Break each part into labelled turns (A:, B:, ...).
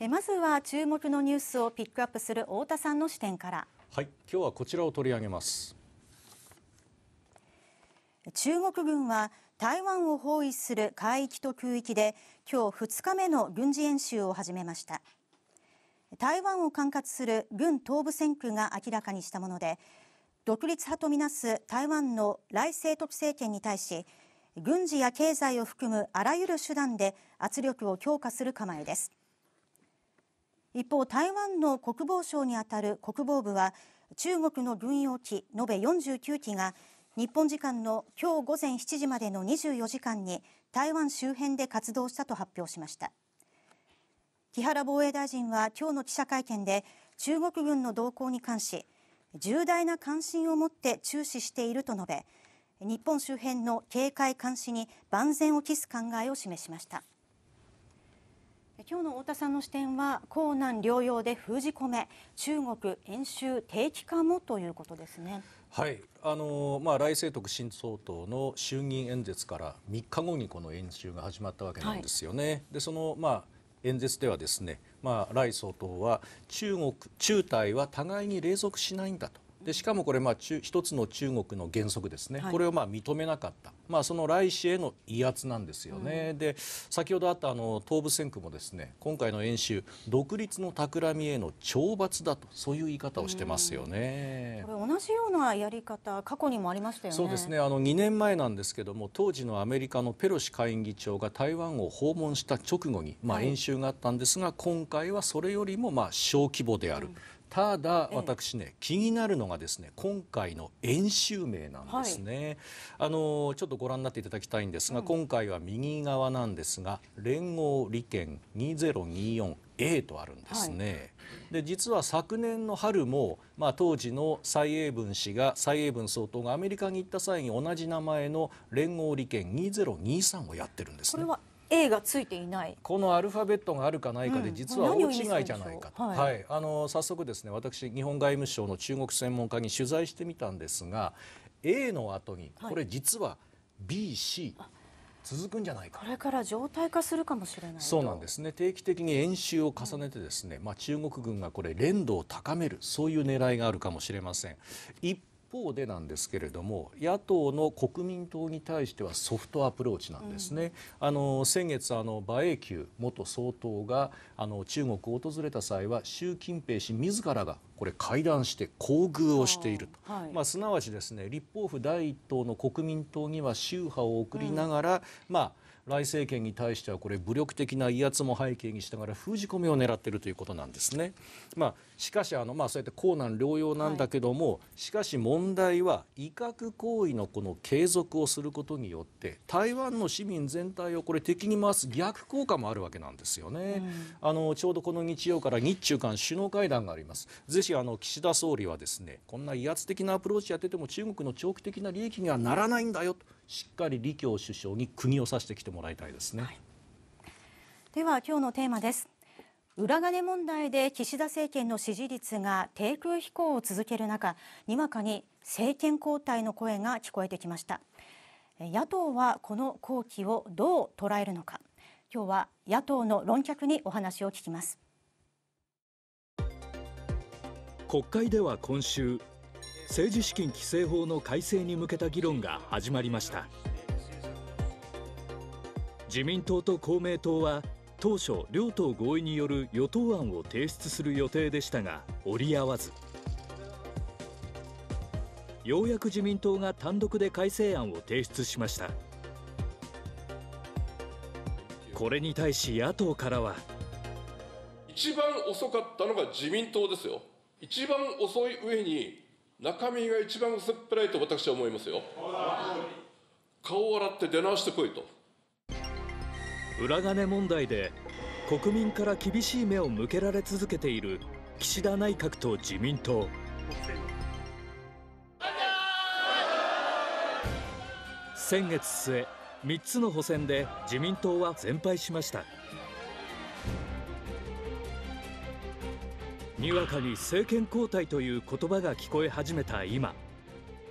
A: えまずは注目のニュースをピックアップする太田さんの視点から
B: はい今日はこちらを取り上げます
A: 中国軍は台湾を包囲する海域と空域で今日2日目の軍事演習を始めました台湾を管轄する軍東部戦区が明らかにしたもので独立派とみなす台湾の来政徳政権に対し軍事や経済を含むあらゆる手段で圧力を強化する構えです一方、台湾の国防省にあたる国防部は中国の軍用機延べ49機が日本時間の今日午前7時までの24時間に台湾周辺で活動したと発表しました。木原防衛大臣は今日の記者会見で中国軍の動向に関し重大な関心を持って注視していると述べ日本周辺の警戒監視に万全を期す考えを示しました。今日の太田さんの視点は江南療養で封じ込め中国演習定期化もということですね。
B: はいあのまあ、来世徳新総統の衆議院演説から3日後にこの演習が始まったわけなんですよね。はい、でその、まあ、演説ではですね、まあ、来総統は中国中台は互いに隷属しないんだとでしかもこれ、まあ、一つの中国の原則ですね、はい、これをまあ認めなかった、まあ、その来氏への威圧なんですよね、うん、で先ほどあったあの東部戦区もですね今回の演習、独立の企みへの懲罰だと、そういう言い方をしてますよね、う
A: ん、これ、同じようなやり方、過去にもありましたよねそうです
B: ねあの2年前なんですけども、当時のアメリカのペロシ下院議長が台湾を訪問した直後に、まあ、演習があったんですが、はい、今回はそれよりもまあ小規模である。うんただ私ね、ええ、気になるのがですね今回の演習名なんですね、はい、あのちょっとご覧になっていただきたいんですが、うん、今回は右側なんですが連合利権 2024A とあるんですね、はい、で実は昨年の春も、まあ、当時の蔡英文氏が蔡英文総統がアメリカに行った際に同じ名前の連合利権2023をやってるんですね。これは
A: A がついていない
B: このアルファベットがあるかないかで実は大違いじゃないかと、うん、はい、はい、あの早速ですね私日本外務省の中国専門家に取材してみたんですが A の後にこれ実は
A: BC、はい
B: 続くんじゃない
A: かこれから常態化するかもしれないそ
B: うなんですね定期的に演習を重ねてですね、うん、まあ、中国軍がこれ連動を高めるそういう狙いがあるかもしれません一方でなんですけれども野党の国民党に対してはソフトアプローチなんですね、うん、あの先月あの馬英九元総統があの中国を訪れた際は習近平氏自らがこれ会談して厚遇をしていると、はい、まあ、すなわちですね立法府第一党の国民党には宗派を送りながら、うん、まあ来政権に対してはこれ武力的な威圧も背景にしながら封じ込みを狙っているということなんですね。まあ、しかしあの、まあ、そうやって硬軟両用なんだけども、はい、しかし問題は威嚇行為のこの継続をすることによって台湾の市民全体をこれ敵に回す逆効果もあるわけなんですよね。うん、あのちょうどこの日曜から日中間首脳会談があります。ぜひあの岸田総理はですねこんな威圧的なアプローチやってても中国の長期的な利益にはならないんだよとしっかり李強首相に釘を刺してきてもらいたいですね。はい、
A: では今日のテーマです。裏金問題で岸田政権の支持率が低空飛行を続ける中にわかに政権交代の声が聞こえてきました野党はこの後期をどう捉えるのか今日は野党の論客にお話を聞きます
C: 国会では今週政治資金規正法の改正に向けた議論が始まりました自民党と公明党は当初両党合意による与党案を提出する予定でしたが折り合わずようやく自民党が単独で改正案を提出しましたこれに対し野党からは
B: 一番遅かったのが自民党ですよ一番遅い上に中身が一番薄っぺらいと私は思いますよ顔を洗って出直してこいと
C: 裏金問題で国民から厳しい目を向けられ続けている岸田内閣と自民党先月末3つの補選で自民党は全敗しましたにわかに政権交代という言葉が聞こえ始めた今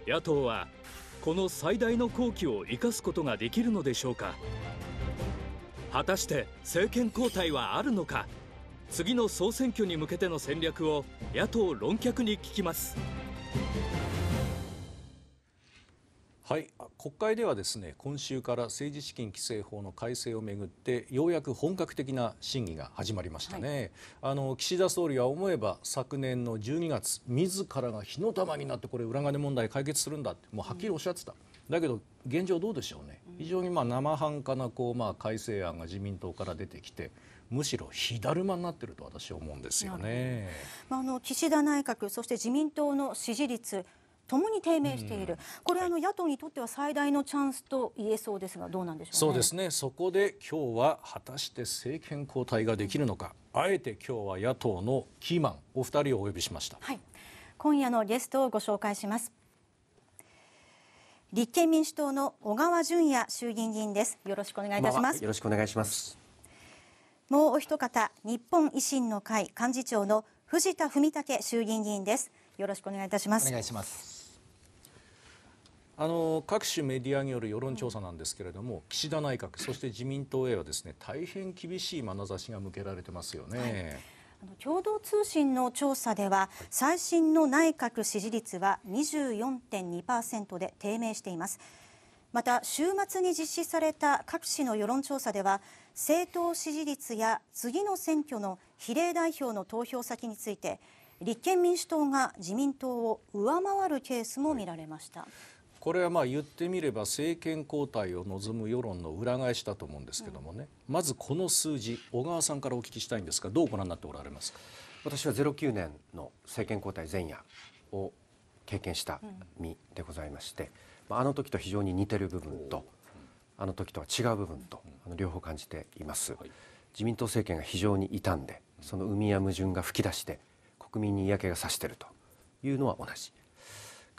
C: 野党はこの最大の好機を生かすことができるのでしょうか果たして政権交代はあるのか次の総選挙に向けての戦略を野党論客に聞きます。はい、国会ではですね今
B: 週から政治資金規正法の改正をめぐってようやく本格的な審議が始まりましたね、はい、あの岸田総理は思えば昨年の12月自らが火の玉になってこれ裏金問題解決するんだってもうはっきりおっしゃってた、うんだけど現状どうでしょうね、非常にまあ生半可なこうまあ改正案が自民党から出てきて、むしろ火だるまになっていると私は思うんですよね。
A: まあ、あの岸田内閣、そして自民党の支持率ともに低迷している、これはあの野党にとっては最大のチャンスと言えそうですがどうなんでしょう、ね、そうです
B: ねそこで今日は果たして政権交代ができるのかあえて今日は野党のキーマンお二人をお呼びしました、
A: はい、今夜のゲストをご紹介します立憲民主党の小川淳也衆議院議員ですよろしくお願いいたしますよろ
D: しくお願いします
A: もうお一方日本維新の会幹事長の藤田文武衆議院議員ですよろしくお願いいたしますお願いし
E: ます
B: あの各種メディアによる世論調査なんですけれども、岸田内閣、そして自民党へはですね大変厳しい眼差しが向けられてますよね。はい
A: 共同通信の調査では最新の内閣支持率は24.2%で低迷していますまた週末に実施された各市の世論調査では政党支持率や次の選挙の比例代表の投票先について立憲民主党が自民党を上回るケースも見られました。はい
B: これはまあ言ってみれば政権交代を望む世論の裏返しだと思うんですけどもね、うん、まずこの数字小川さんからお聞きしたいん
D: ですがどうご覧になっておられますか私は09年の政権交代前夜を経験した身でございまして、うん、あの時と非常に似てる部分とあの時とは違う部分と、うん、両方感じています、はい、自民党政権が非常に傷んでその海や矛盾が噴き出して国民に嫌気がさしているというのは同じ。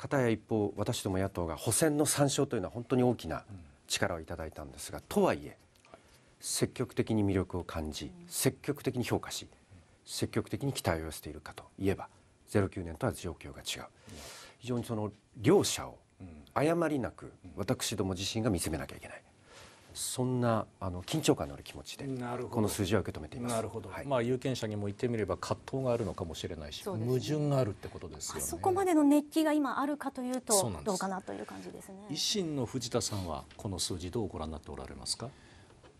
D: 片や一方私ども野党が補選の参照というのは本当に大きな力をいただいたんですがとはいえ積極的に魅力を感じ積極的に評価し積極的に期待を寄せているかといえば09年とは状況が違う非常にその両者を誤りなく私ども自身が見つめなきゃいけない。そんなあの緊張感のある気持ちでこの数字は受け止めていますなるほ
B: ど、はい、まあ、有権者にも言ってみれば葛藤があるのかもしれないし、ね、矛盾があるってことですよねそこ
A: までの熱気が今あるかというとどうかなという感じですね
E: 維新の藤田さんはこの数字どうご覧になっておられますか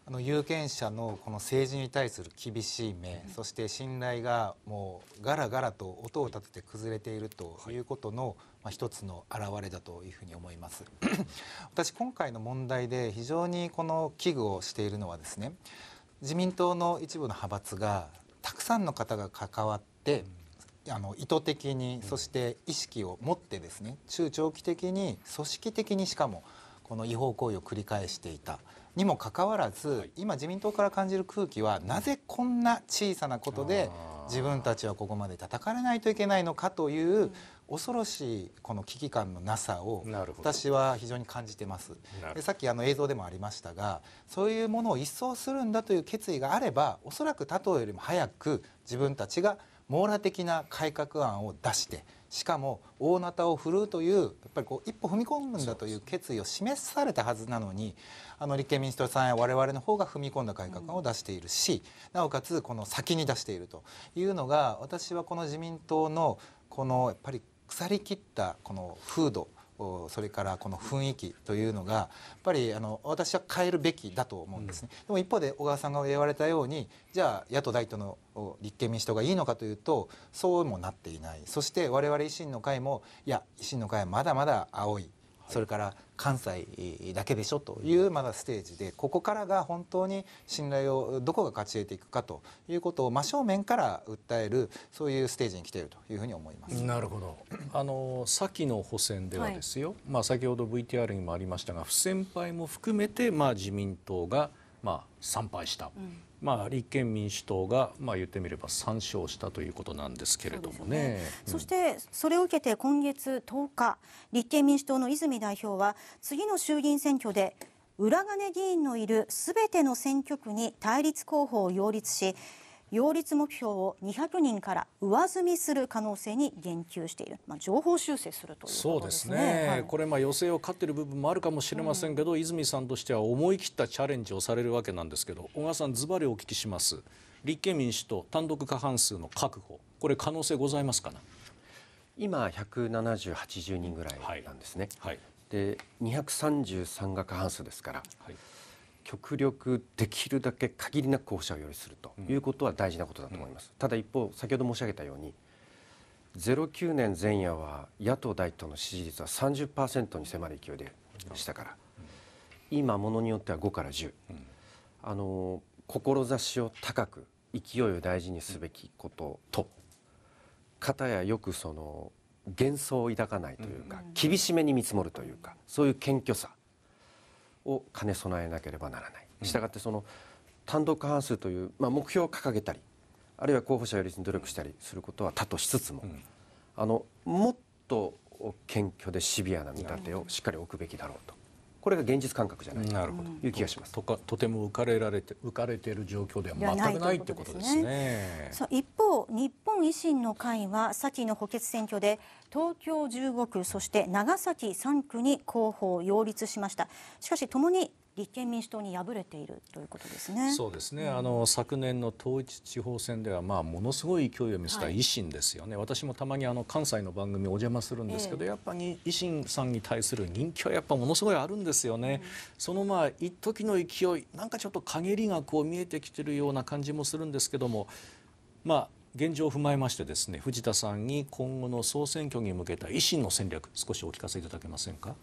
E: あの有権者のこの政治に対する厳しい目、うん、そして信頼がもうガラガラと音を立てて崩れているということの、はいまあ、一つの表れだというふうに思います 私今回の問題で非常にこの危惧をしているのはですね自民党の一部の派閥がたくさんの方が関わって、あの意図的にそして意識を持ってですね中長期的に組織的にしかもこの違法行為を繰り返していたにもかかわらず、今自民党から感じる空気はなぜこんな小さなことで自分たちはここまで叩かれないといけないのかという恐ろしいこの危機感のなさを私は非常に感じてますでさっきあの映像でもありましたがそういうものを一掃するんだという決意があればおそらく他党よりも早く自分たちが網羅的な改革案を出してしかも大なたを振るうというやっぱりこう一歩踏み込むんだという決意を示されたはずなのにあの立憲民主党さんや我々の方が踏み込んだ改革案を出しているし、うん、なおかつこの先に出しているというのが私はこの自民党のこのやっぱり腐りきったこの風土それからこの雰囲気というのがやっぱりあの私は変えるべきだと思うんですね、でも一方で小川さんが言われたようにじゃあ野党第一党の立憲民主党がいいのかというとそうもなっていないそして我々維新の会もいや維新の会はまだまだ青いそれから関西だけでしょというまだステージでここからが本当に信頼をどこが勝ち得ていくかということを真正面から訴えるそういうステージに来ているというふうに思いますなるほど
B: あの先の補選ではですよ、はい、まあ、先ほど VTR にもありましたが不先輩も含めて、まあ、自民党が、まあ、参拝した。うんまあ、立憲民主党が、まあ、言ってみれば参照したということなんですけれどもね、ねうん、
A: そしてそれを受けて今月10日立憲民主党の泉代表は次の衆議院選挙で裏金議員のいるすべての選挙区に対立候補を擁立し擁立目標を200人から上積みする可能性に言及している、まあ、情報修正するという、ね、そうですね、は
B: い、これまあ予選を勝っている部分もあるかもしれませんけど、うん、泉さんとしては思い切ったチャレンジをされるわけなんですけど小川さん、ズバリお聞きします立憲民主
D: 党単独過半数の確保これ可能性ございますかな今170、80人ぐらいなんですね。はいはいで233が過半数ですから、はい、極力できるだけ限りなく候補者を用りするということは大事なことだと思います、うん、ただ一方先ほど申し上げたように09年前夜は野党第一党の支持率は30%に迫る勢いでしたから、うん、今ものによっては5から10、うん、あの志を高く勢いを大事にすべきことと片やよくその幻想を抱かないというか厳しめに見積もるというかそういう謙虚さを兼ね備えなければならないしたがってその単独過半数という、まあ、目標を掲げたりあるいは候補者よりに努力したりすることは多としつつも、うん、あのもっと謙虚でシビアな見立てをしっかり置くべきだろうと。これが現実感覚じゃないなるほどいう気がします。とかとても浮かれられて浮かれている状況では全くないってことですね。
A: ね一方日維新の会は先の補欠選挙で東京15区そして長崎3区に候補を擁立しましたしかしともに立憲民主党に敗れているということですね。そうですね。うん、あ
B: の昨年の統一地方選ではまあものすごい勢いを見せた維新ですよね。はい、私もたまにあの関西の番組お邪魔するんですけど、えー、やっぱり維新さんに対する人気はやっぱものすごいあるんですよね。うん、そのまあ一時の勢いなんかちょっと陰りがこう見えてきてるような感じもするんですけども、まあ現状を踏まえましてですね藤田さんに今後の総選挙に向けた維
E: 新の戦略少しお聞かせいただけませんか。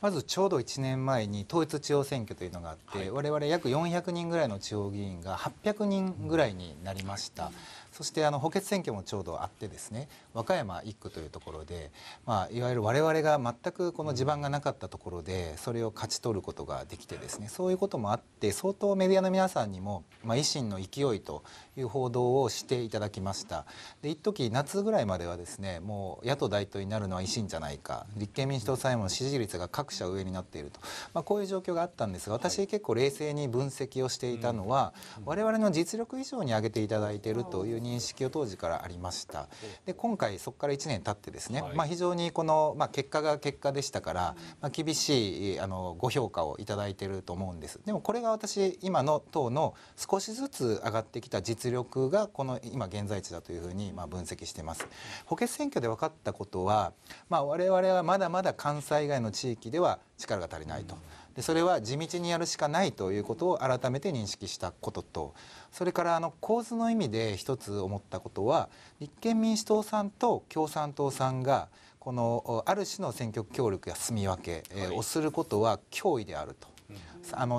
E: まずちょうど1年前に統一地方選挙というのがあって、はい、我々約400人ぐらいの地方議員が800人ぐらいになりました。うんそしてあの補欠選挙もちょうどあってですね和歌山1区というところで、まあ、いわゆる我々が全くこの地盤がなかったところでそれを勝ち取ることができてですねそういうこともあって相当メディアの皆さんにも、まあ、維新の勢いという報道をしていただきましたで一時夏ぐらいまではですねもう野党大統になるのは維新じゃないか立憲民主党さえも支持率が各社上になっていると、まあ、こういう状況があったんですが私結構冷静に分析をしていたのは、我々の実力以上に上げていただいているという認識を当時からありました。で今回そこから1年経ってですね、はい、まあ、非常にこの、まあ、結果が結果でしたから、まあ、厳しいあのご評価をいいてると思うんです。でもこれが私今の党の少しずつ上がってきた実力がこの今現在地だというふうにまあ分析してます。補欠選挙で分かったことは、まあ、我々はまだまだ関西以外の地域では力が足りないと。うんでそれは地道にやるしかないということを改めて認識したこととそれからあの構図の意味で一つ思ったことは立憲民主党さんと共産党さんがこのある種の選挙協力や住み分けをすることは脅威であると。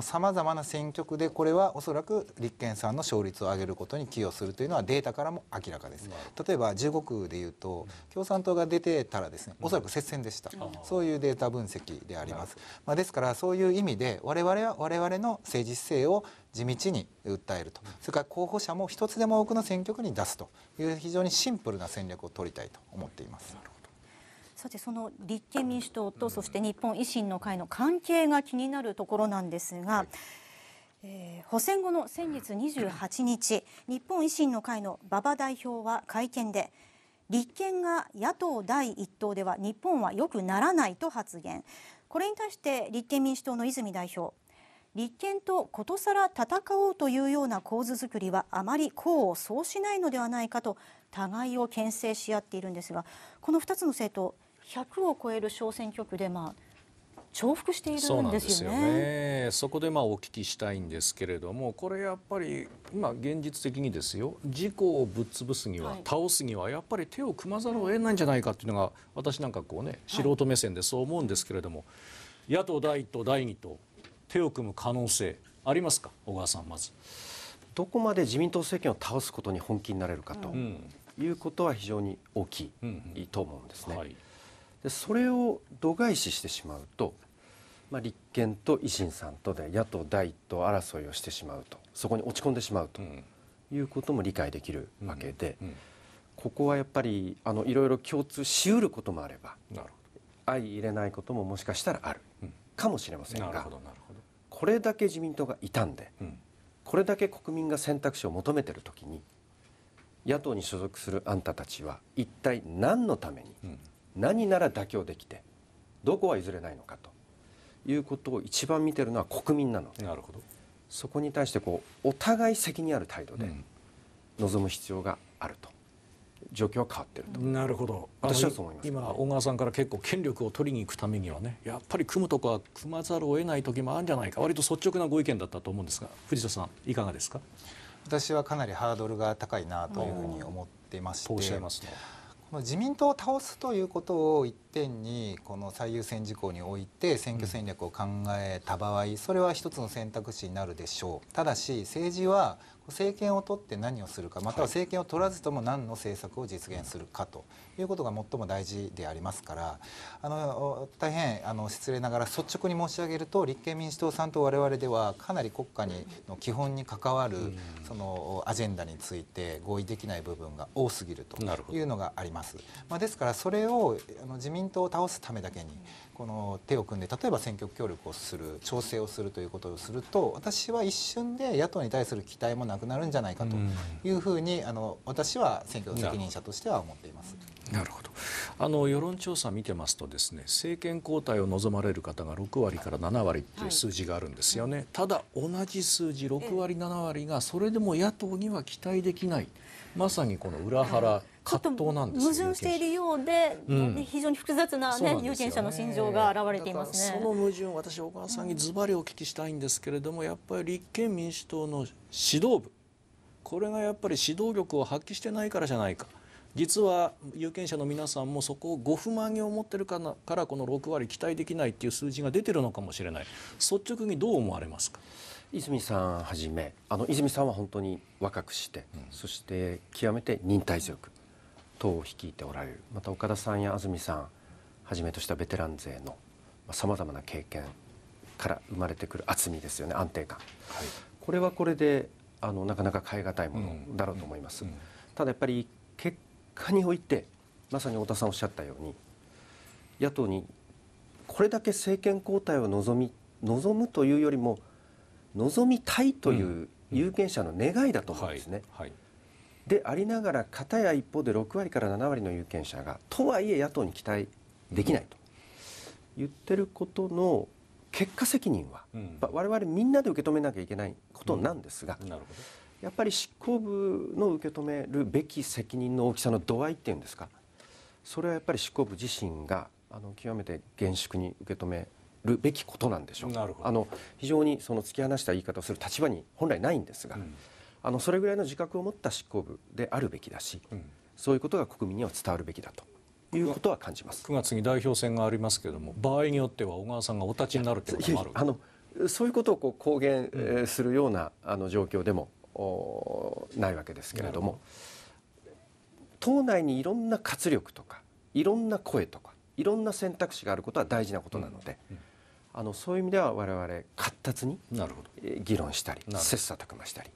E: さまざまな選挙区でこれはおそらく立憲さんの勝率を上げることに寄与するというのはデータからも明らかです。例えば15区でいうと共産党が出てたらですねおそらく接戦でした、そういうデータ分析であります。まあ、ですからそういう意味で我々は我々の政治姿勢を地道に訴えるとそれから候補者も一つでも多くの選挙区に出すという非常にシンプルな戦略を取りたいと思っています。
A: さてその立憲民主党とそして日本維新の会の関係が気になるところなんですが、はい、えー、補選後の先月28日日本維新の会の馬場代表は会見で立憲が野党第一党では日本は良くならないと発言これに対して立憲民主党の泉代表立憲とことさら戦おうというような構図作りはあまり功を奏しないのではないかと互いを牽制し合っているんですがこの2つの政党100を超える小選挙区で、まあ、重複している、そうなんですよ
B: ねそこでまあお聞きしたいんですけれどもこれやっぱり今現実的にですよ事故をぶっ潰すには、はい、倒すにはやっぱり手を組まざるを得ないんじゃないかっていうのが私なんかこうね素人目線でそう思うんですけれども、はい、野党第1党第2党手を組む
D: 可能性ありますか小川さんまず。どこまで自民党政権を倒すことに本気になれるかと、うん、いうことは非常に大きいと思うんですね。うんうんはいでそれを度外視してしまうと、まあ、立憲と維新さんとで野党第一党争いをしてしまうとそこに落ち込んでしまうということも理解できるわけで、うんうんうん、ここはやっぱりあのいろいろ共通しうることもあれば相入れないことももしかしたらあるかもしれませんが、これだけ自民党がいたんで、これだけ国民が選択肢を求めているときに野党に所属するあんたたちは一体何のために、何なら妥協できてどこは譲れないのかということを一番見てるのは国民なのでなるほどそこに対してこうお互い責任ある態度で臨む必要があると。状況は変わってるとなるほど私はそう思います
B: 今小川さんから結構権力を取りに行くためにはねやっぱり組むとか組まざるを得ない時もあるんじゃないか割と
E: 率直なご意見だったと思うんですが藤田さんいかがですか私はかなりハードルが高いなというふうに思ってまして、ね、自民党を倒すということを一点にこの最優先事項において選挙戦略を考えた場合それは一つの選択肢になるでしょう。政権を取って何をするかまたは政権を取らずとも何の政策を実現するかということが最も大事でありますからあの大変あの失礼ながら率直に申し上げると立憲民主党さんと我々ではかなり国家にの基本に関わるそのアジェンダについて合意できない部分が多すぎるというのがあります。まあ、ですからそれをあの自民党を倒すためだけにこの手を組んで例えば選挙協力をする調整をするということをすると私は一瞬で野党に対する期待もなくなるんじゃないかというふうに、あの私は選挙責任者としては思っています。なるほどあの世論調査を見
B: てますとですね政権交代を望まれる方が6割から7割っていう数字があるんですよね、はい、ただ同じ数字6割7割がそれでも野党には期待できないまさにこの裏腹葛藤なんです、矛盾してい
A: るようで、うん、非常に複雑な、ねなね、有権者の心情が現れていますねその
B: 矛盾私小川さんにズバリお聞きしたいんですけれども、やっぱり立憲民主党の指導部これがやっぱり指導力を発揮してないからじゃないか実は有権者の皆さんもそこをご不満に思ってるからからこの6割期待できないという数字が出てるのかもしれない率直にどう思われ
D: ますか泉さんはじめあの泉さんは本当に若くして、うん、そして極めて忍耐強く党を率いておられるまた岡田さんや安住さんはじめとしたベテラン勢のさまざ、まな経験から生まれてくる厚みですよね安定感、はい、これはこれであのなかなか変え難いものだろうと思います。うんうん、ただやっぱり結果においてまさに太田さんおっしゃったように野党にこれだけ政権交代を望み望むというよりも望みたいという有権者の願いだと思うんですね。でありながら片や一方で6割から7割の有権者がとはいえ野党に期待できないと言ってることの結果責任は、うん、我々みんなで受け止めなきゃいけないことなんですが、うん、なるほどやっぱり執行部の受け止めるべき責任の大きさの度合いっていうんですかそれはやっぱり執行部自身があの極めて厳粛に受け止めるべきことなんでしょうあの非常にその突き放した言い方をする立場に本来ないんですが、うん、あのそれぐらいの自覚を持った執行部であるべきだし、うん、そういうことが国民には伝わるべきだということは感じます9月に
B: 代表選がありますけれども場合によっては小川さんがお立ちになるということもあるあの
D: そういうことをこう公言するような、あの状況でもないわけですけれども党内にいろんな活力とかいろんな声とかいろんな選択肢があることは大事なことなので、うんうん、あのそういう意味では我々活発に議論したり切磋琢磨したり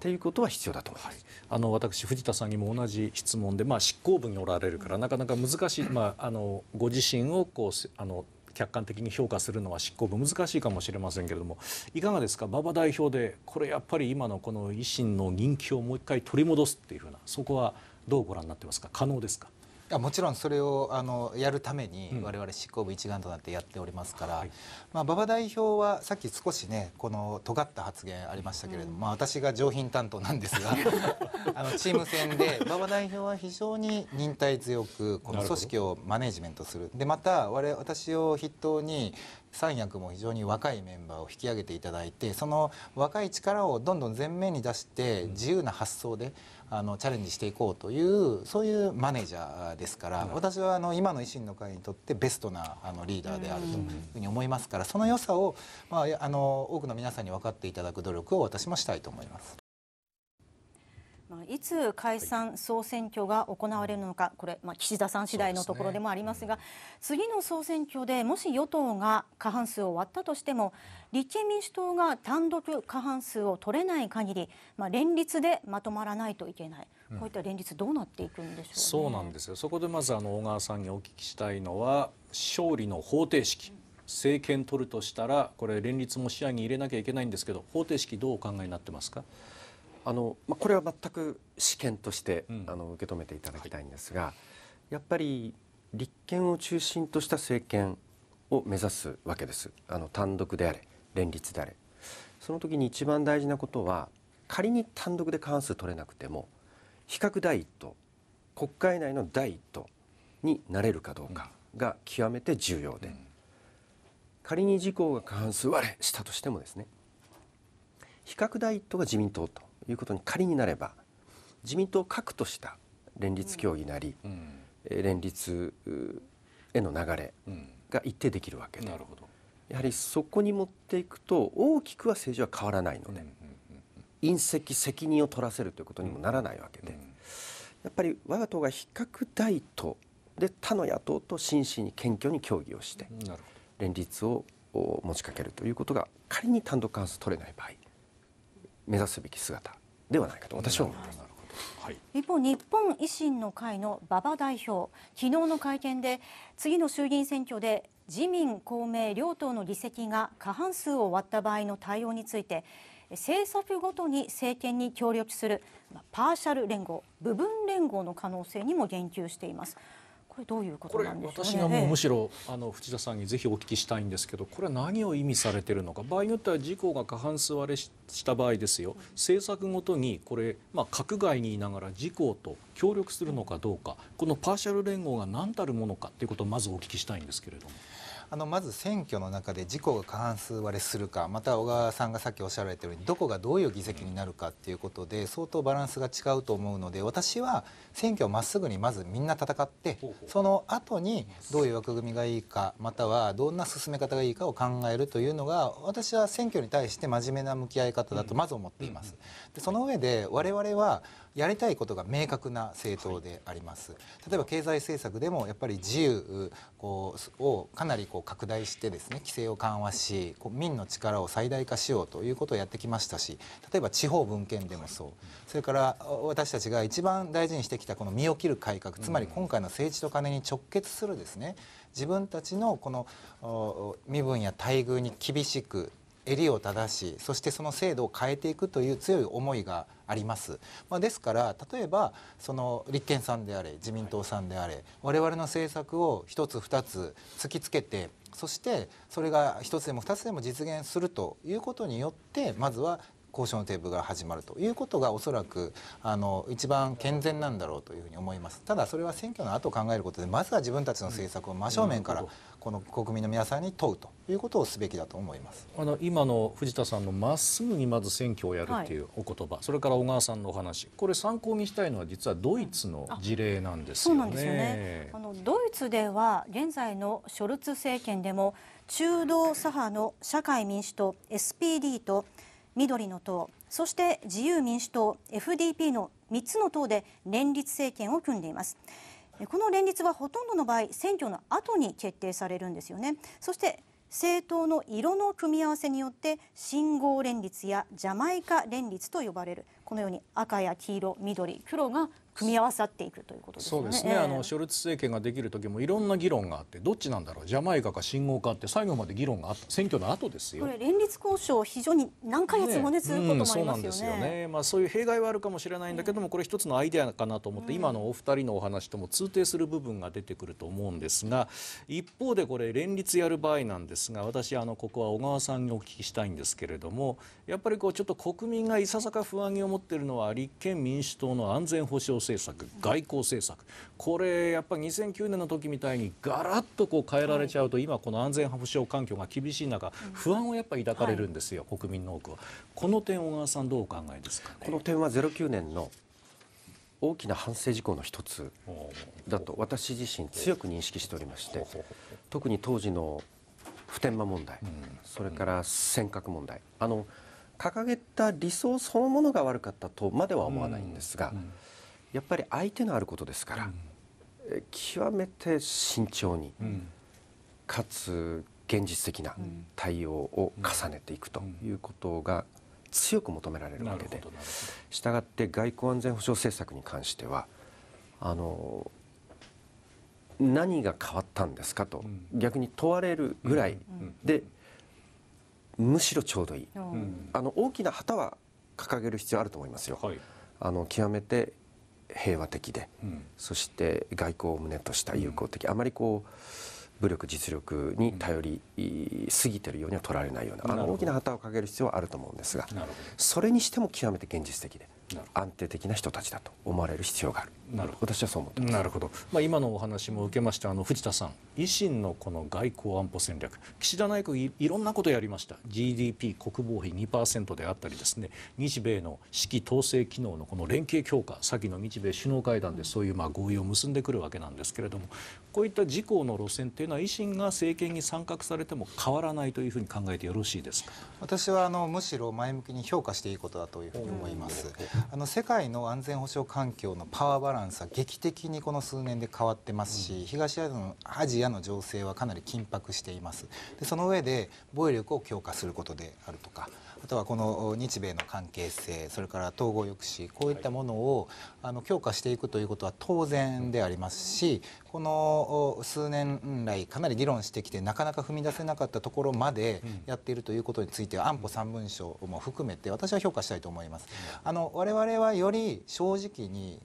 D: ということは必要だと思います、はい、あの私、
B: 藤田さんにも同じ質問で、まあ、執行部におられるからなかなか難しい、まあ、あのご自身をこうあの客観的に評価するのは執行部難しいかもしれませんけれどもいかがですか馬場代表でこれやっぱり今のこの維新の人気をもう一回取り戻すっていうふ
E: うなそこはどうご覧になってますか可能ですかもちろんそれをあのやるために我々執行部一丸となってやっておりますから、うん、まあ、馬場代表はさっき少しねこの尖った発言ありましたけれども、うん、まあ、私が上品担当なんですが あのチーム戦で馬場代表は非常に忍耐強くこの組織をマネジメントするでまた我私を筆頭に三役も非常に若いメンバーを引き上げていただいてその若い力をどんどん前面に出して自由な発想であのチャレンジしていこうというそういうマネージャーですから、うん、私はあの今の維新の会にとってベストなあのリーダーであるというふうに思いますからその良さを、まあ、あの多くの皆さんに分かっていただく努力を私もしたいと思います。
A: まあ、いつ解散・総選挙が行われるのか、これ、まあ、岸田さん次第のところでもありますが、ね、次の総選挙でもし与党が過半数を割ったとしても、立憲民主党が単独過半数を取れない限り、まあ、連立でまとまらないといけない、こういった連立、どうなっていくんでしょう、ねうん、そうな
B: んですよ、そこでまずあの小川さんにお聞きしたいのは、勝利の方程式。政権取るとしたらこれ連立も視野に入れなきゃい
D: けないんですけど方程式どうお考えになってますかあの、まあ、これは全く試験として、うん、あの受け止めていただきたいんですが、はい、やっぱり立憲を中心とした政権を目指すわけですあの単独であれ連立であれその時に一番大事なことは仮に単独で過半数取れなくても比較第一党国会内の第一党になれるかどうかが極めて重要で、うん、仮に自公が過半数割れしたとしてもですね比較第一党が自民党ということに仮になれば自民党核とした連立協議なり、うん、連立への流れが一定できるわけで、うん、やはりそこに持っていくと大きくは政治は変わらないので、隕石責任を取らせるということにもならないわけで、やっぱり我が党が比較大党で他の野党と真摯に謙虚に協議をして連立を持ちかけるということが仮に単独過半数取れない場合目指すべき姿ではないかと私は思います。はい、
A: 一方、日本維新の会の馬場代表、昨日の会見で次の衆議院選挙で自民、公明両党の議席が過半数を割った場合の対応について政策ごとに政権に協力するパーシャル連合、部分連合の可能性にも言及しています。これ、私がむし
B: ろ藤田さんにぜひお聞きしたいんですけどこれは何を意味されているのか場合によっては自公が過半数割れした場合ですよ政策ごとにこれ、まあ、閣外にいながら自
E: 公と協力するのかどうかこのパーシャル連合が何たるものかということをまずお聞きしたいんですけれども。あのまず選挙の中で自公が過半数割れするかまた小川さんがさっきおっしゃられたようにどこがどういう議席になるかっていうことで相当バランスが違うと思うので私は選挙をまっすぐにまずみんな戦ってその後にどういう枠組みがいいかまたはどんな進め方がいいかを考えるというのが私は選挙に対して真面目な向き合い方だとまず思っています。でその上で我々はやりたいことが明確な政党であります。例えば経済政策でもやっぱり自由をかなりこう拡大してですね規制を緩和しこう民の力を最大化しようということをやってきましたし例えば地方分権でもそう、それから私たちが一番大事にしてきたこの身を切る改革つまり今回の政治とカネに直結するですね自分たちのこの身分や待遇に厳しく襟を正しそしてその制度を変えていくという強い思いがあります、まあ、ですから例えばその立憲さんであれ自民党さんであれ、我々の政策を一つ二つ突きつけてそしてそれが一つでも二つでも実現するということによってまずは交渉のテーブルが始まるということがおそらくあの一番健全なんだろうというふうに思いますただそれは選挙の後考えることでまずは自分たちの政策を真正面からこの国民の皆さんに問うということをすべきだと思いますあの今の藤田
B: さんのまっすぐにまず選挙をやるというお言葉、はい、それから小川さんのお話これ参考にしたいのは実はドイツの事例なんですよね。そうなんですよねあ
A: のドイツでは現在のショルツ政権でも中道左派の社会民主党 SPD と緑の党そして自由民主党 FDP の3つの党で連立政権を組んでいます。この連立はほとんどの場合選挙の後に決定されるんですよね。そして政党の色の組み合わせによって信号連立やジャマイカ連立と呼ばれるこのように赤や黄色緑黒が組み合わさっていくということですね。そうですね、えー、あのシ
B: ョルツ政権ができる時もいろんな議論があってどっちなんだろうジャマイカか信号かって最後まで議論があった選挙の後ですよ。こ
A: れ連立交渉非常に何ヶ月もね続くこともありますよね。ねうん、よね
B: まあそういう弊害はあるかもしれないんだけども、これ一つのアイデアかなと思って、今のお二人のお話とも通底する部分が出てくると思うんですが一方でこれ連立やる場合なんですが私あのここは小川さんにお聞きしたいんですけれどもやっぱりこうちょっと国民がいささか不安に思っているのは立憲民主党の安全保障政策外交政策これやっぱり2009年の時みたいにガラッとこう変えられちゃうと、はい、今この安全保障環境が厳しい中不安をやっぱ抱かれるんですよ、はい、国民
D: の多くはこの点小川さんどうお考えですか、ね、この点は09年の大きな反省事項の一つだと私自身強く認識しておりまして特に当時の普天間問題、うん、それから尖閣問題あの掲げた理想そのものが悪かったとまでは思わないんですが、うんうんやっぱり相手のあることですから、うん、極めて慎重に、うん、かつ現実的な対応を重ねていくということが強く求められるわけで、したがって外交安全保障政策に関してはあの何が変わったんですかと、逆に問われるぐらいで、むしろちょうどいい、あの大きな旗は掲げる必要あると思いますよ、あの極めて平和的で、うん、そして外交を旨とした友好的、うん、あまりこう武力実力に頼りすぎてるようには取られないようなあの大きな旗をかける必要はあると思うんですがそれにしても極めて現実的で安定的な人たちだと思われる必要がある。なるほど私はそう思ってますなるほど、まあ、今のお話も受けましてあの藤田さん維新
B: のこの外交安保戦略岸田内閣いいろんなことやりました GDP 国防費2%であったりですね日米の指揮統制機能のこの連携強化先の日米首脳会談でそういうまあ合意を結んでくるわけなんですけれどもこういった自公の路線というのは維
E: 新が政権に参画されても変わらないというふうに考えてよろしいですか私はあのむしろ前向きに評価していいことだというふうに思います。あの世界の安全保障環境のパワーバランスは劇的にこの数年で変わってますし、うん、東アジアのアジアの情勢はかなり緊迫していますでその上で防衛力を強化することであるとかあとはこの日米の関係性それから統合抑止こういったものを、あの強化していくということは当然でありますしこの数年来かなり議論してきてなかなか踏み出せなかったところまでやっているということについては安保3文書も含めて私は評価したいと思います。あの我々はより正直に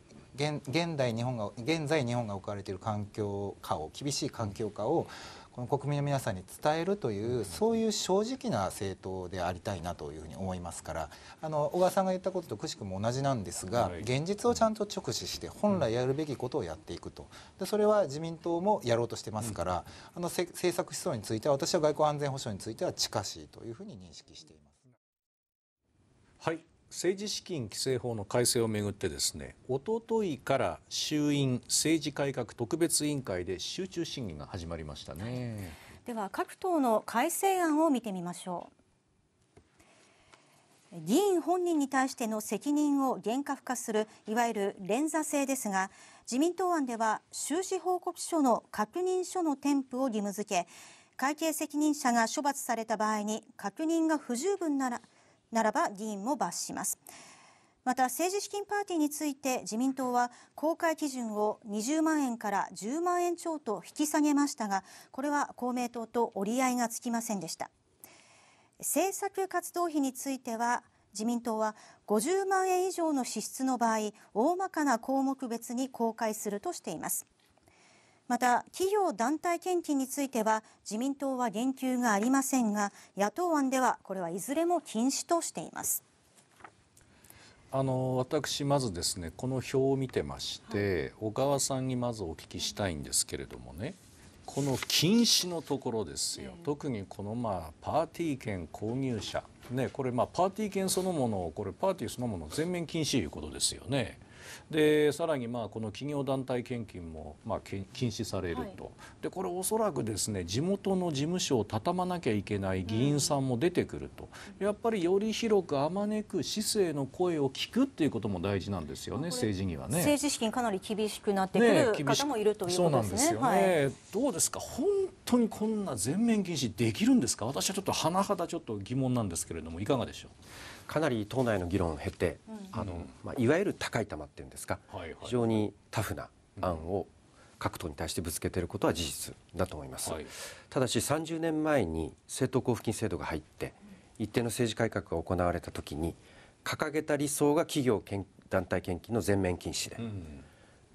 E: 現代日本が現在日本が置かれている環境下を厳しい環境下をこの国民の皆さんに伝えるというそういう正直な政党でありたいなというふうに思いますからあの小川さんが言ったこととくしくも同じなんですが、現実をちゃんと直視して本来やるべきことをやっていくとでそれは自民党もやろうとしてますから、あの政策思想については私は外交安全保障については近しいというふうに認識しています。はい政治資金規正法の改正をめぐってですねおとと
B: いから衆院政治改革特別委員会で集中審議が始まりました
A: ね、はい、では各党の改正案を見てみましょう議員本人に対しての責任を厳格化するいわゆる連座制ですが自民党案では収支報告書の確認書の添付を義務付け会計責任者が処罰された場合に確認が不十分ならならば議員も罰します。また政治資金パーティーについて自民党は公開基準を20万円から10万円超と引き下げましたがこれは公明党と折り合いがつきませんでした政策活動費については自民党は50万円以上の支出の場合大まかな項目別に公開するとしていますまた企業団体献金については自民党は言及がありませんが野党案ではこれはいずれも禁止としています
B: あの私まずですねこの表を見てまして、はい、小川さんにまずお聞きしたいんですけれどもねこの禁止のところですよ、特にこのまあパーティー券購入者ねこれまあパーティー券そのものをこれパーティーそのもの全面禁止いうことですよね。でさらにまあこの企業団体献金もまあ禁止されると、はい、でこれおそらくですね地元の事務所を畳まなきゃいけない議員さんも出てくると、うん、やっぱりより広くあまねく市政の声を聞くっていうことも大事なんですよね政治にはね政
A: 治資金かなり厳しくなってくる方もいるということですね、ね、ですよね、はい、どうですか本
D: 当にこんな全面禁止できるんですか私はちょっと甚だちょっと疑問なんですけれどもいかがでしょうかなり党内の議論を経て、あのまあ、いわゆる高い球っていうんですか、はいはい、非常にタフな案を各党に対してぶつけていることは事実だと思います、はい、ただし30年前に政党交付金制度が入って一定の政治改革が行われた時に掲げた理想が企業団体献金の全面禁止で、うん、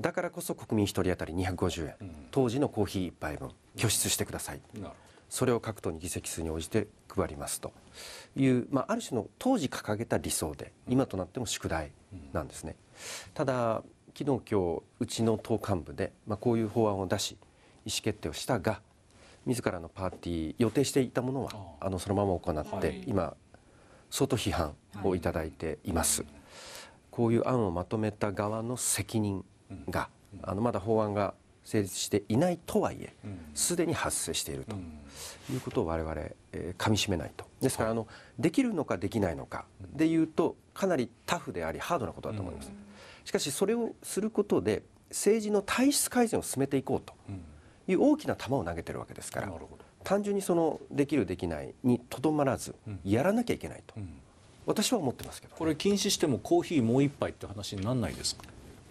D: だからこそ国民1人当たり250円、うん、当時のコーヒー1杯分拠出してください、うん、それを各党に議席数に応じて配りますという、まあ、ある種の当時掲げた理想で今となっても宿題なんですね。ただ昨日今日うちの党幹部で、まあ、こういう法案を出し意思決定をしたが自らのパーティー予定していたものはあのそのまま行って、はい、今相当批判をいただいています、はい、こういう案をまとめた側の責任が、うん、あのまだ法案が成立していないとはいえすでに発生しているということを我々、えー、かみしめないとですからあのできるのかできないのかでいうとかなりタフでありハードなことだと思います。しかしそれをすることで政治の体質改善を進めていこうという大きな球を投げてるわけですから単純にそのできるできないにとどまらずやらなきゃいけないと、私は思ってますけど、ね、これ禁止してもコーヒーもう一杯って話にならないですか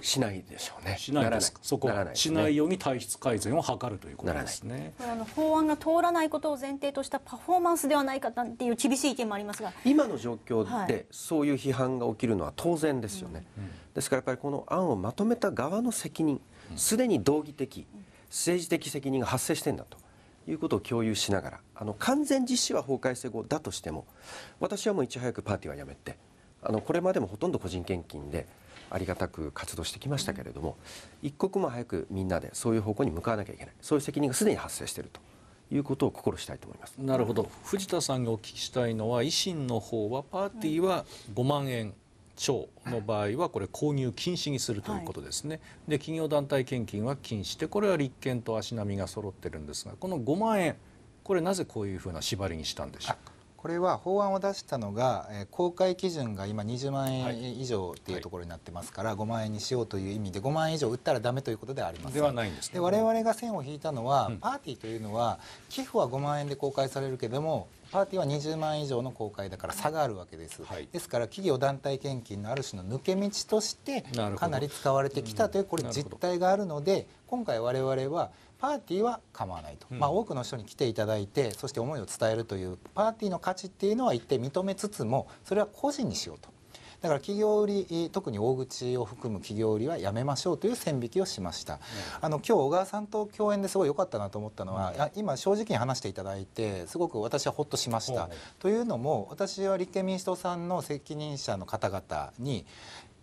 D: しな
B: いでしょうね。しないですそこはしないように体質改善を図るということですね。
A: あの法案が通らないことを前提としたパフォーマンスではないかなんていう厳しい意見もありますが、
D: 今の状況でそういう批判が起きるのは当然ですよね。はい、ですからやっぱりこの案をまとめた側の責任、すでに道義的、政治的責任が発生してんだと。いうことを共有しながらあの完全実施は法改正後だとしても私はもういち早くパーティーはやめてあのこれまでもほとんど個人献金でありがたく活動してきましたけれども、一刻も早くみんなでそういう方向に向かわなきゃいけないそういう責任がすでに発生しているということを心したいと思いますなるほど藤田さんがお聞きしたいのは維新の方は
B: パーティーは5万円超の場合はこれ購入禁止にするということですね、はい、で企業団体献金は禁止でこれは立憲と足並みが揃ってるんですがこの5万
E: 円これなぜこういうふうな縛りにしたんでしょうこれは法案を出したのが、え公開基準が今20万円以上っていうところになってますから、5万円にしようという意味で5万円以上売ったらダメということではありませんではないんです、ね、れ我々が線を引いたのは、パーティーというのは寄付は5万円で公開されるけどもパーティーは20万以上の公開だから差があるわけです、はい、ですから企業団体献金のある種の抜け道としてかなり使われてきたというこれ実態があるので今回我々はパーティーは構わないと、うん、まあ、多くの人に来ていただいてそして思いを伝えるというパーティーの価値っていうのは一定認めつつもそれは個人にしようと。だから企業売り特に大口を含む企業売りはやめましょうという線引きをしました、うん、あの今日小川さんと共演ですごい良かったなと思ったのは、うん、今正直に話していただいてすごく私はほっとしました、うん、というのも私は立憲民主党さんの責任者の方々に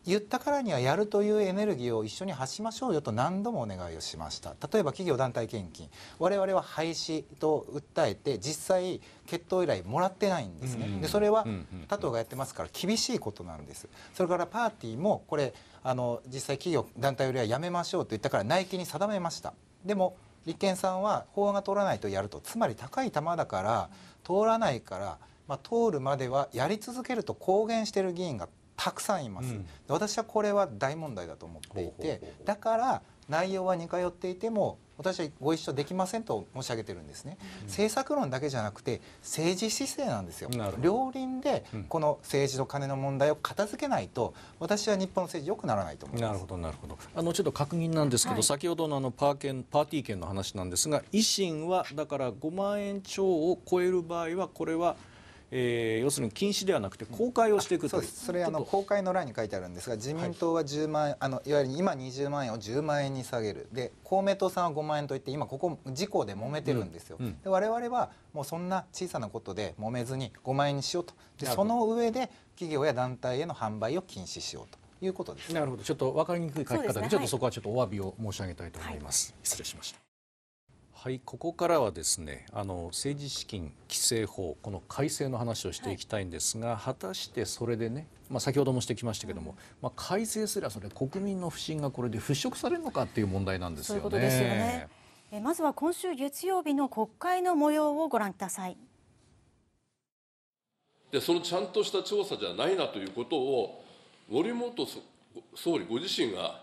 E: 言ったからにはやるというエネルギーを一緒に発しましょうよと何度もお願いをしました例えば企業団体献金我々は廃止と訴えて実際決闘以来もらってないんですね、うんうん、でそれは他党がやってますから厳しいことなんですそれからパーティーもこれあの実際企業団体よりはやめましょうと言ったから内規に定めましたでも立憲さんは法案が通らないとやるとつまり高い球だから通らないから、まあ、通るまではやり続けると公言してる議員がたくさんいます、うん、私はこれは大問題だと思っていてだから内容は似通っていても私はご一緒できませんと申し上げてるんですね、うん、政策論だけじゃなくて政治姿勢なんですよ両輪でこの政治と金の問題を片付けないと、私は日本の政治良くならないと思いますなるほどなるほど
B: あのちょっと確認なんですけど、はい、先ほどのあのパーケンパーティー券の話なんですが維新はだから5万円超を超える場合はこれはえー、要するに禁止ではなくて公
E: 開をしていくとそれあの公開の欄に書いてあるんですが自民党は10万円、はい、あのいわゆる今20万円を10万円に下げるで公明党さんは5万円といって今ここ自公で揉めてるんですよ、うんうん、で我々はもうそんな小さなことで揉めずに5万円にしようとでその上で企業や団体への販売を禁止しようと。いうことですなるほどちょっと分かりにくい書き方で、ね、ちょっとそこはちょっとお詫びを申し上げたいと思います、はい、失礼しましたはい、ここからはで
B: すねあの政治資金規正法この改正の話をしていきたいんですが、はい、果たしてそれでね、まあ、先ほどもしてきましたけども、うん、まあ、改正すればそれ国民の不信がこれで払拭されるのかっていう問題なんですよね。そうですよね
A: えまずは今週月曜日の国会の模様をご覧ください。
C: でそのちゃんとした
B: 調査じゃないなということを森元総理ご自身が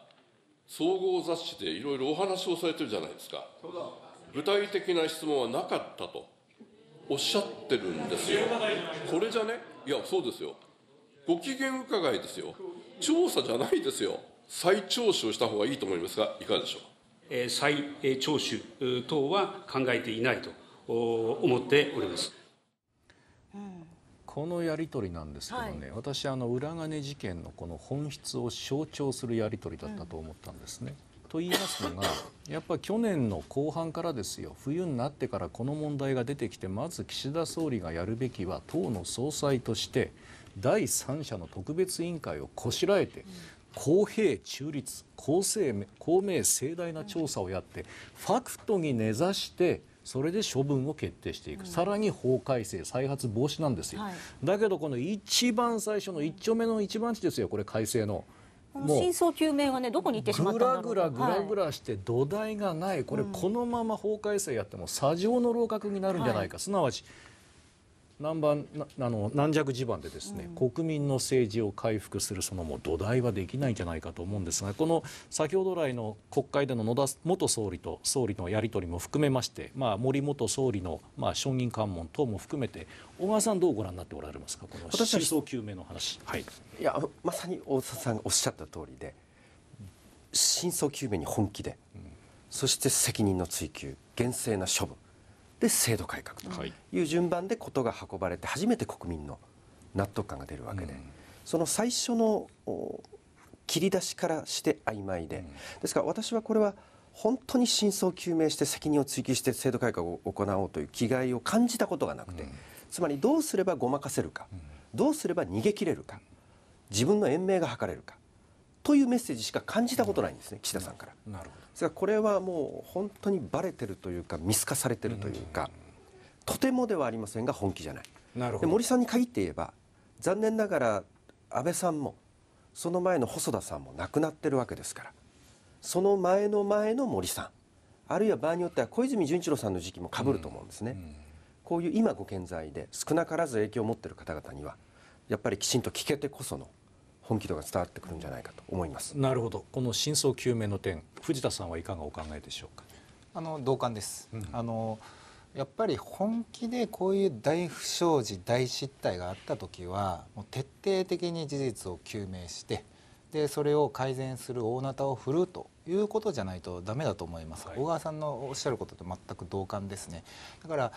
B: 総合雑誌でいろいろお話をされてるじゃないですか。そうだ具体的な質問はなかったとおっしゃってるんですよ。これじゃね、いや、そうですよ。ご機嫌伺いですよ。調査じゃないですよ。再聴取をした
C: 方がいいと思いますが、いかがでしょう。え再、え聴取等は考えていないと思っております。
B: このやり取りなんですけどね、はい、私あの裏金事件のこの本質を象徴するやり取りだったと思ったんですね、と言いますのがやっぱ去年の後半からですよ冬になってからこの問題が出てきてまず岸田総理がやるべきは党の総裁として第三者の特別委員会をこしらえて、公平、中立、公正、公明、盛大な調査をやって、ファクトに根ざしてそれで処分を決定していく、うん、さらに法改正、再発防止なんですよ、はい、だけど、この一番最初の一丁目の一番地ですよ、これ、改正の。
A: この真相究明がねどこに行ってしまったんだろうぐらぐらぐらぐ
B: らして土台がないこれこのまま法改正やっても砂上の楼閣になるんじゃないか、すなわち南蛮あの軟弱地盤でですね、うん、国民の政治を回復するそのも土台はできないんじゃないかと思うんですがこの先ほど来の国会での野田元総理と総理のやり取りも含めまして、まあ、森元総理の、まあ、証人喚問等も含めて小川さんどうご覧になっておられますかこの真相究明の話、
D: はい、いやまさに大沢さんがおっしゃった通りで真相究明に本気で、うん、そして責任の追及厳正な処分で制度改革という順番で事が運ばれて初めて国民の納得感が出るわけで、その最初の切り出しからして曖昧で、ですから私はこれは本当に真相究明して責任を追及して制度改革を行おうという気概を感じたことがなくて、つまりどうすればごまかせるか、どうすれば逃げ切れるか自分の延命が図れるかというメッセージしか感じたことないんですね、岸田さんから。なるほどですがこれはもう本当にばれてるというか見透かされてるというか、とてもではありませんが本気じゃないなるほど森さんに限って言えば残念ながら安倍さんもその前の細田さんも亡くなってるわけですからその前の前の森さんあるいは場合によっては小泉純一郎さんの時期もかぶると思うんですね、うんうん、こういう今ご健在で少なからず影響を持ってる方々にはやっぱりきちんと聞けてこその本気度が伝わってくるんじゃないかと思います
B: なるほどこの真相究
E: 明の点藤田さんはいかがお考えでしょうかあの同感です、うん、あのやっぱり本気でこういう大不祥事大失態があった時はもう徹底的に事実を究明してでそれを改善する大なたを振るということじゃないとダメだと思います、はい、小川さんのおっしゃることと全く同感ですねだから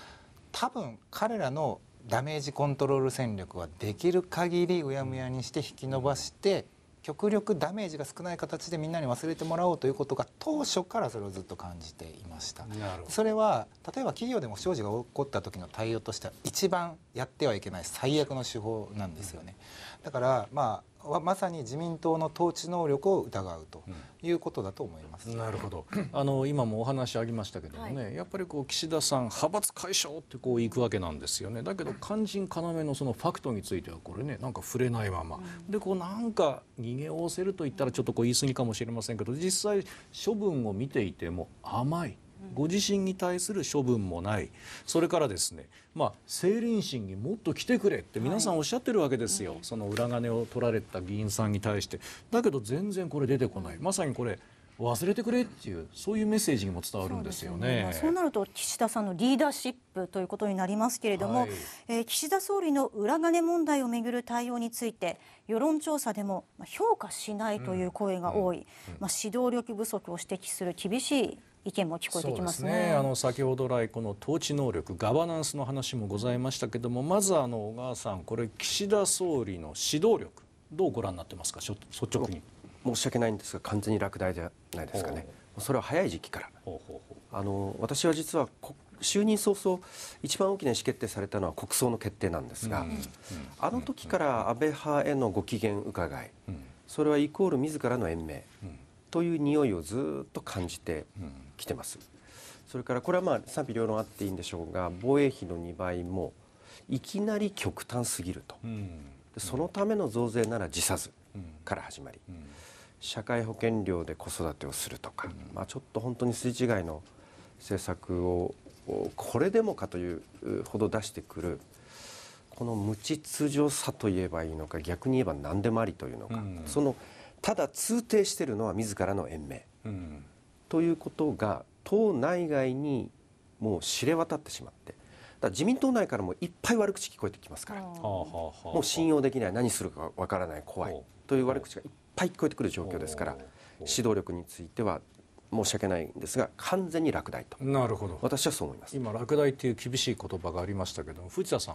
E: 多分彼らのダメージコントロール戦略はできる限りうやむやにして引き伸ばして極力ダメージが少ない形でみんなに忘れてもらおうということが当初からそれをずっと感じていましたそれは例えば企業でも不祥事が起こった時の対応としては一番やってはいけない最悪の手法なんですよね。うんだから、まあ、まさに自民党の統治能力を疑うということだと思います、うん、なるほどあ
B: の今もお話ありましたけどもね、はい、やっぱりこう岸田さん派閥解消ってこういくわけなんですよねだけど肝心要のそのファクトについてはこれねなんか触れないまま、でこうなんか逃げおおせると言ったらちょっとこう言い過ぎかもしれませんけど実際処分を見ていても甘い。ご自身に対する処分もないそれからですね、まあ、政倫審にもっと来てくれって皆さんおっしゃってるわけですよ、はい、その裏金を取られた議員さんに対してだけど全然これ出てこないまさにこれ忘れてくれっていうそういうメッセージにも伝わるんですよね、ね、そうな
A: ると岸田さんのリーダーシップということになりますけれども、はい、えー、岸田総理の裏金問題をめぐる対応について世論調査でも評価しないという声が多い、うんうん、まあ、指導力不足を指摘する厳しい意見も聞こえてきますね、ね、あの
B: 先ほど来この統治能力ガバナンスの話もございましたけどもまずあの小川さんこれ岸田総理
D: の指導力どうご覧になってますか率直に申し訳ないんですが完全に落第じゃないですかねそれは早い時期からあの私は実は就任早々一番大きな意思決定されたのは国葬の決定なんですが、うんうん、あの時から安倍派へのご機嫌伺い、うん、それはイコール自らの延命という匂いをずっと感じて来てます。それからこれはまあ賛否両論あっていいんでしょうが防衛費の2倍もいきなり極端すぎると、うん、そのための増税なら辞さずから始まり、うん、社会保険料で子育てをするとか、うん、まあ、ちょっと本当に筋違いの政策をこれでもかというほど出してくるこの無秩序さといえばいいのか逆に言えば何でもありというのか、そのただ通底しているのは自らの延命。ということが党内外にもう知れ渡ってしまってだ自民党内からもいっぱい悪口聞こえてきますからもう信用できない何するかわからない怖いという悪口がいっぱい聞こえてくる状況ですから指導力については申し訳ないんですが完全に落第となるほど私はそう思いま
B: す今落第
E: という厳しい言葉がありましたけど藤田さん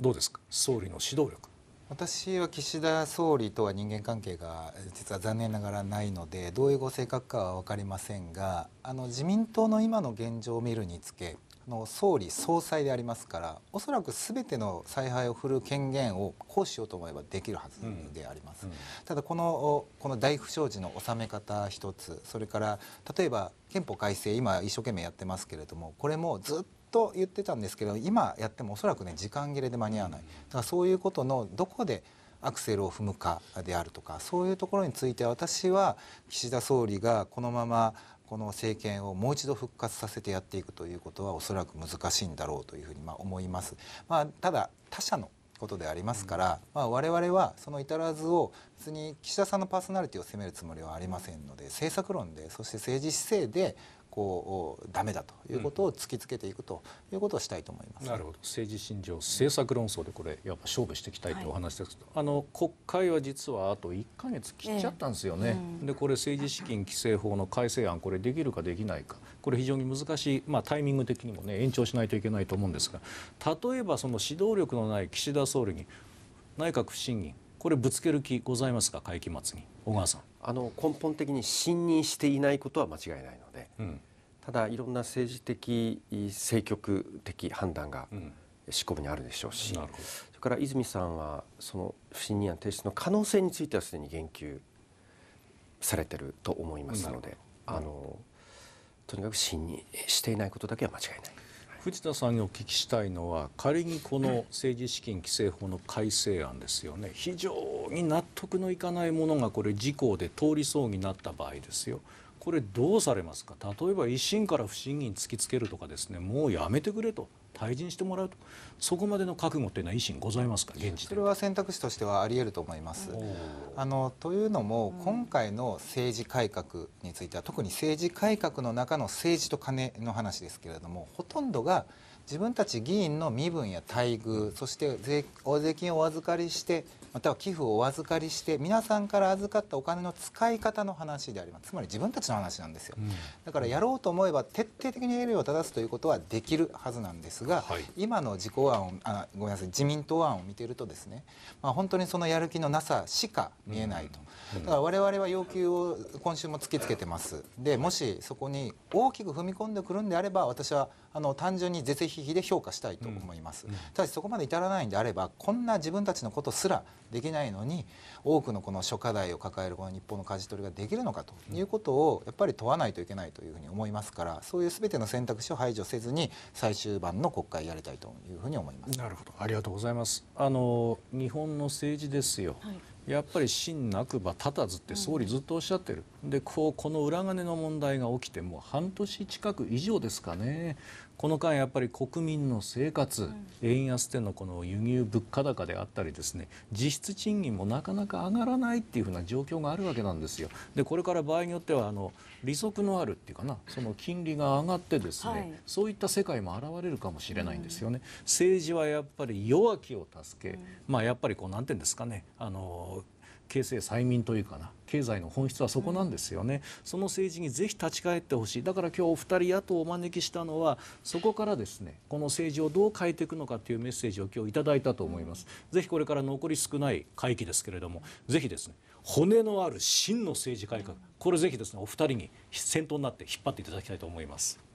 E: どうですか総理の指導力私は岸田総理とは人間関係が実は残念ながらないのでどういうご性格かは分かりませんがあの自民党の今の現状を見るにつけあの総理総裁でありますからおそらく全ての采配を振る権限を行使しようと思えばできるはずであります、うんうん、ただこのこの大不祥事の収め方一つそれから例えば憲法改正今一生懸命やってますけれどもこれもずっと言ってたんですけど今やってもおそらくね時間切れで間に合わないだからそういうことのどこでアクセルを踏むかであるとかそういうところについて私は岸田総理がこのままこの政権をもう一度復活させてやっていくということはおそらく難しいんだろうというふうにま思います。まあ、ただ他者のことでありますから、まあ、我々はその至らずを別に岸田さんのパーソナリティを責めるつもりはありませんので政策論でそして政治姿勢でこうダメだということを突きつけていくということをしたいと思います、うん、なるほど政治信条政策論争でこれやっぱ勝負していきたいというお話ですけど、
B: はい、あの国会は実はあと1か月切っちゃったんですよね、えー、でこれ政治資金規正法の改正案これできるかできないかこれ非常に難しい、まあ、タイミング的にも、ね、延長しないといけないと思うんですが例えばその指導力のない岸田総理に内閣不信
D: 任これぶつける気ございますか会期末に小川さん。あの根本的に信任していないことは間違いないので、うん、ただいろんな政治的政局的判断が執行部にあるでしょうし、うん、それから泉さんはその不信任案提出の可能性についてはすでに言及されてると思いますので、あのとにかく信任していないことだけは間違いない。藤
B: 田さんにお聞きしたいのは仮にこの政治資金規正法の改正案ですよね非常に納得のいかないものがこれ事公で通りそうになった場合ですよこれどうされますか例えば維新から不信任突きつけるとかですねもうやめてくれ
E: と退陣してもらうとそこまでの覚悟というのは維新ございますか現地それは選択肢としてはありえると思います。あのというのも、今回の政治改革については特に政治改革の中の政治と金の話ですけれどもほとんどが自分たち議員の身分や待遇そして税金をお預かりしてまたは寄付をお預かりして皆さんから預かったお金の使い方の話でありますつまり自分たちの話なんですよ、うん、だからやろうと思えば徹底的に栄養を正すということはできるはずなんですが、はい、今の自公案をあごめんなさい自民党案を見ているとですね、まあ、本当にそのやる気のなさしか見えないと、うん、だから我々は要求を今週も突きつけてますでもしそこに大きく踏み込んでくるんであれば私はあの単純に是々非々で評価したいと思います、うん、ただしそこまで至らないんであればこんな自分たちのことすらできないのに多くのこの諸課題を抱えるこの日本の舵取りができるのかということをやっぱり問わないといけないというふうに思いますからそういうすべての選択肢を排除せずに最終盤の国会やりたいというふうに思い
B: ますなるほどありがとうございますあの日本の政治ですよ、はいやっぱり真なくば立たずって総理ずっとおっしゃってる、でこうこの裏金の問題が起きてもう半年近く以上ですかねこの間、やっぱり国民の生活、円安でのこの輸入物価高であったりですね実質賃金もなかなか上がらないっていうふうな状況があるわけなんですよ。でこれから場合によってはあの利息のあるっていうかなその金利が上がってですね、はい、そういった世界も現れるかもしれないんですよね。政治はやっぱり弱気を助け、まあやっぱりこうなんていうんですかねあの形成催眠というかな経済の本質はそこなんですよね、うん、その政治にぜひ立ち返ってほしいだから今日お二人野党をお招きしたのはそこからですねこの政治をどう変えていくのかというメッセージを今日いただいたと思います、うん、ぜひこれから残り少ない会期ですけれどもぜひですね骨のある真の政治改革これぜひですねお二人に先頭になって引っ張っていただきたいと思います。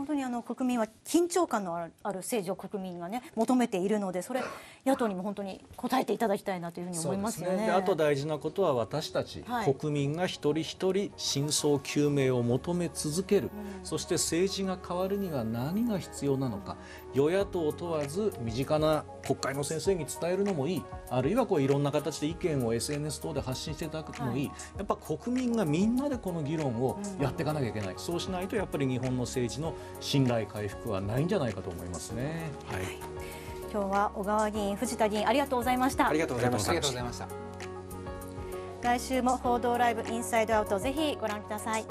A: 本当にあの国民は緊張感のある政治を国民が、ね、求めているのでそれ野党にも本当に答えていただきたいなというふうに思いますよね、ね、あと
B: 大事なことは私たち、はい、国民が一人一人真相究明を求め続ける、うん、そして政治が変わるには何が必要なのか与野党問わず身近な国会の先生に伝えるのもいいあるいはこういろんな形で意見を SNS 等で発信していただくのもいい、はい、やっぱ国民がみんなでこの議論をやっていかなきゃいけない、うん、そうしないとやっぱり日本の政治の信頼回復はないんじゃないかと思いますね。はい、
A: 今日は小川議員、藤田議員ありがとうございました。ありがとうございました。ありがとうございました。来週も報道ライブインサイドアウトぜひご覧ください。